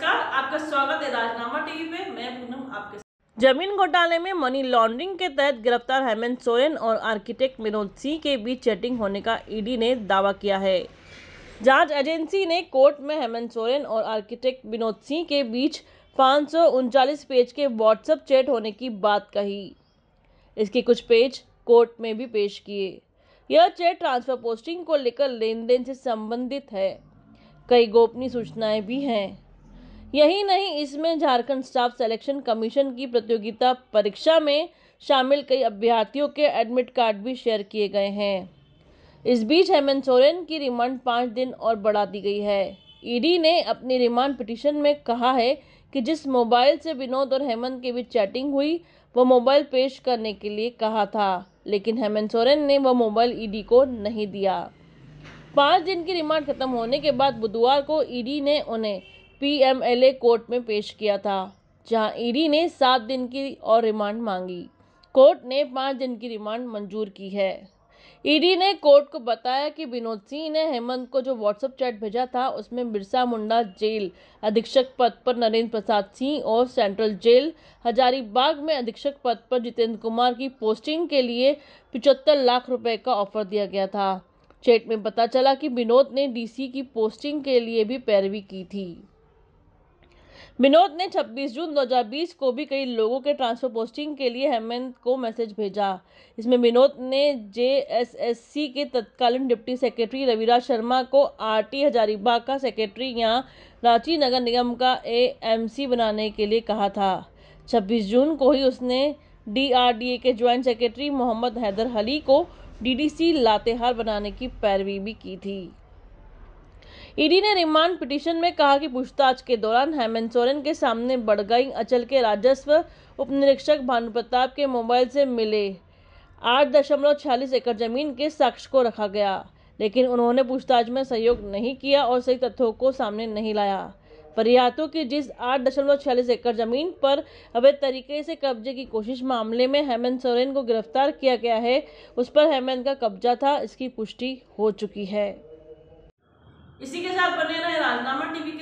नमस्कार आपका स्वागत है राजनामा टीवी पे मैं पूनम आपके जमीन घोटाले में मनी लॉन्ड्रिंग के तहत गिरफ्तार हेमंत सोरेन और आर्किटेक्ट विनोद सिंह के बीच चैटिंग होने का ईडी ने दावा किया है जांच एजेंसी ने कोर्ट में हेमंत सोरेन और आर्किटेक्ट विनोद सिंह के बीच पाँच पेज के व्हाट्सएप चैट होने की बात कही इसके कुछ पेज कोर्ट में भी पेश किए यह चैट ट्रांसफर पोस्टिंग को लेकर लेन देन से संबंधित है कई गोपनीय सूचनाएँ भी हैं यही नहीं इसमें झारखंड स्टाफ सेलेक्शन कमीशन की प्रतियोगिता परीक्षा में शामिल कई अभ्यर्थियों के एडमिट कार्ड भी शेयर किए गए हैं इस बीच हेमंत सोरेन की रिमांड पाँच दिन और बढ़ा दी गई है ईडी ने अपनी रिमांड पिटिशन में कहा है कि जिस मोबाइल से विनोद और हेमंत के बीच चैटिंग हुई वह मोबाइल पेश करने के लिए कहा था लेकिन हेमंत सोरेन ने वह मोबाइल ईडी को नहीं दिया पाँच दिन की रिमांड खत्म होने के बाद बुधवार को ईडी ने उन्हें पीएमएलए कोर्ट में पेश किया था जहां ईडी ने सात दिन की और रिमांड मांगी कोर्ट ने पाँच दिन की रिमांड मंजूर की है ईडी ने कोर्ट को बताया कि विनोद सिंह ने हेमंत को जो व्हाट्सएप चैट भेजा था उसमें बिरसा मुंडा जेल अधीक्षक पद पर नरेंद्र प्रसाद सिंह और सेंट्रल जेल हजारीबाग में अधीक्षक पद पर जितेंद्र कुमार की पोस्टिंग के लिए पिचहत्तर लाख रुपए का ऑफर दिया गया था चैट में पता चला कि विनोद ने डीसी की पोस्टिंग के लिए भी पैरवी की थी विनोद ने 26 जून 2020 को भी कई लोगों के ट्रांसफर पोस्टिंग के लिए हेमंत को मैसेज भेजा इसमें विनोद ने सी के तत्कालीन डिप्टी सेक्रेटरी रविराज शर्मा को आर टी हजारीबाग का सेक्रेटरी या रांची नगर निगम का सी बनाने के लिए कहा था 26 जून को ही उसने डीआरडीए के ज्वाइंट सेक्रेटरी मोहम्मद हैदर अली को डीडीसी लातेहार बनाने की पैरवी भी की थी ईडी ने रिमांड पिटीशन में कहा कि पूछताछ के दौरान हेमंत सोरेन के सामने बड़गई अचल के राजस्व उपनिरीक्षक भानु प्रताप के मोबाइल से मिले आठ दशमलव छियालीस एकड़ जमीन के साक्ष को रखा गया लेकिन उन्होंने पूछताछ में सहयोग नहीं किया और सही तथ्यों को सामने नहीं लाया फरियातों की जिस आठ दशमलव छियालीस एकड़ जमीन पर अवैध तरीके से कब्जे की कोशिश मामले में हेमंत सोरेन को गिरफ्तार किया गया है उस पर हेमंत का कब्जा था इसकी पुष्टि हो चुकी है इसी के साथ बने रहे राजनामा टीवी